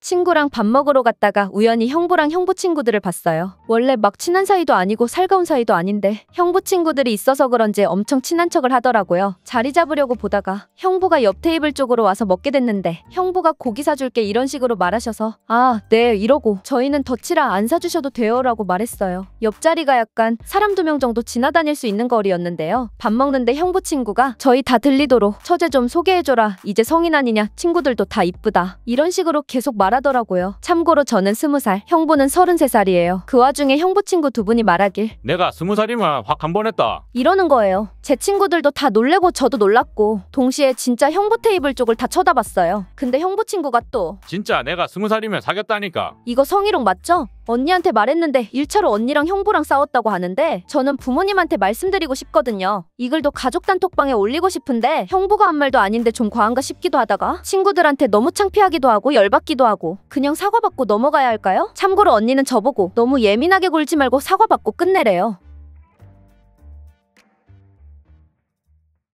친구랑 밥 먹으러 갔다가 우연히 형부랑 형부 친구들을 봤어요. 원래 막 친한 사이도 아니고 살가운 사이도 아닌데 형부 친구들이 있어서 그런지 엄청 친한 척을 하더라고요. 자리 잡으려고 보다가 형부가 옆 테이블 쪽으로 와서 먹게 됐는데 형부가 고기 사줄게 이런 식으로 말하셔서 아, 네 이러고 저희는 덧치라 안 사주셔도 돼요 라고 말했어요. 옆자리가 약간 사람 두 명 정도 지나다닐 수 있는 거리였는데요. 밥 먹는데 형부 친구가 저희 다 들리도록 처제 좀 소개해줘라 이제 성인 아니냐 친구들도 다 이쁘다 이런 식으로 계속 말 말하더라고요. 참고로 저는 20살, 형부는 33살이에요. 그 와중에 형부 친구 두 분이 말하길 내가 스무 살이면 확 한 번 했다. 이러는 거예요. 제 친구들도 다 놀래고 저도 놀랐고 동시에 진짜 형부 테이블 쪽을 다 쳐다봤어요. 근데 형부 친구가 또 진짜 내가 스무 살이면 사귀었다니까. 이거 성희롱 맞죠? 언니한테 말했는데 1차로 언니랑 형부랑 싸웠다고 하는데 저는 부모님한테 말씀드리고 싶거든요. 이 글도 가족 단톡방에 올리고 싶은데 형부가 한 말도 아닌데 좀 과한가 싶기도 하다가 친구들한테 너무 창피하기도 하고 열받기도 하고 그냥 사과받고 넘어가야 할까요? 참고로 언니는 저보고 너무 예민하게 굴지 말고 사과받고 끝내래요.